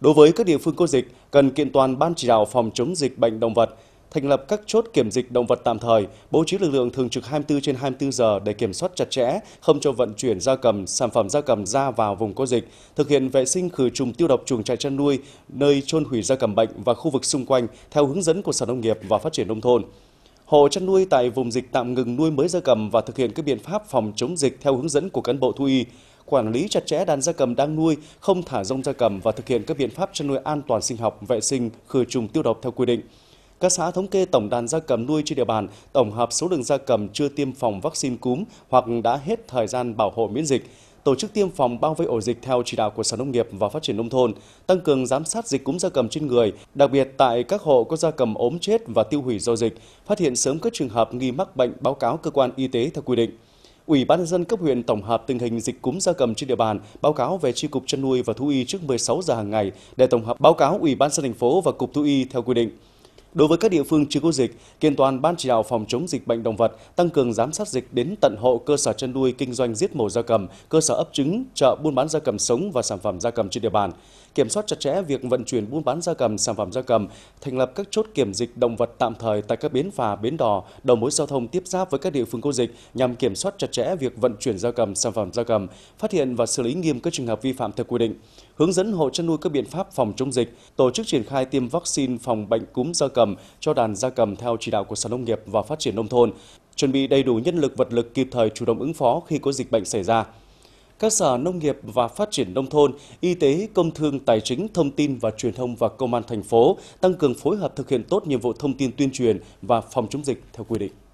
Đối với các địa phương có dịch, cần kiện toàn ban chỉ đạo phòng chống dịch bệnh động vật, thành lập các chốt kiểm dịch động vật tạm thời, bố trí lực lượng thường trực 24 trên 24 giờ để kiểm soát chặt chẽ, không cho vận chuyển gia cầm, sản phẩm gia cầm ra vào vùng có dịch, thực hiện vệ sinh khử trùng tiêu độc chuồng trại chăn nuôi, nơi chôn hủy gia cầm bệnh và khu vực xung quanh theo hướng dẫn của Sở Nông nghiệp và Phát triển nông thôn. Hộ chăn nuôi tại vùng dịch tạm ngừng nuôi mới gia cầm và thực hiện các biện pháp phòng chống dịch theo hướng dẫn của cán bộ thú y quản lý chặt chẽ đàn gia cầm đang nuôi, không thả rông gia cầm và thực hiện các biện pháp chăn nuôi an toàn sinh học, vệ sinh, khử trùng tiêu độc theo quy định. Các xã thống kê tổng đàn gia cầm nuôi trên địa bàn, tổng hợp số lượng gia cầm chưa tiêm phòng vaccine cúm hoặc đã hết thời gian bảo hộ miễn dịch, tổ chức tiêm phòng bao vây ổ dịch theo chỉ đạo của Sở Nông nghiệp và Phát triển Nông thôn, tăng cường giám sát dịch cúm gia cầm trên người, đặc biệt tại các hộ có gia cầm ốm chết và tiêu hủy do dịch, phát hiện sớm các trường hợp nghi mắc bệnh báo cáo cơ quan y tế theo quy định. Ủy ban nhân dân cấp huyện tổng hợp tình hình dịch cúm gia cầm trên địa bàn, báo cáo về tri cục chăn nuôi và thú y trước 16 giờ hàng ngày để tổng hợp báo cáo Ủy ban dân thành phố và cục thú y theo quy định. Đối với các địa phương chưa có dịch, kiện toàn Ban chỉ đạo phòng chống dịch bệnh động vật tăng cường giám sát dịch đến tận hộ cơ sở chăn nuôi kinh doanh giết mổ gia cầm, cơ sở ấp trứng, chợ buôn bán gia cầm sống và sản phẩm gia cầm trên địa bàn. Kiểm soát chặt chẽ việc vận chuyển buôn bán gia cầm, sản phẩm gia cầm, thành lập các chốt kiểm dịch động vật tạm thời tại các bến phà, bến đò, đầu mối giao thông tiếp giáp với các địa phương có dịch nhằm kiểm soát chặt chẽ việc vận chuyển gia cầm, sản phẩm gia cầm, phát hiện và xử lý nghiêm các trường hợp vi phạm theo quy định. Hướng dẫn hộ chăn nuôi các biện pháp phòng chống dịch, tổ chức triển khai tiêm vaccine phòng bệnh cúm gia cầm cầm cho đàn gia cầm theo chỉ đạo của Sở Nông nghiệp và Phát triển Nông thôn, chuẩn bị đầy đủ nhân lực vật lực kịp thời chủ động ứng phó khi có dịch bệnh xảy ra. Các sở nông nghiệp và phát triển nông thôn, y tế, công thương, tài chính, thông tin và truyền thông và công an thành phố tăng cường phối hợp thực hiện tốt nhiệm vụ thông tin tuyên truyền và phòng chống dịch theo quy định.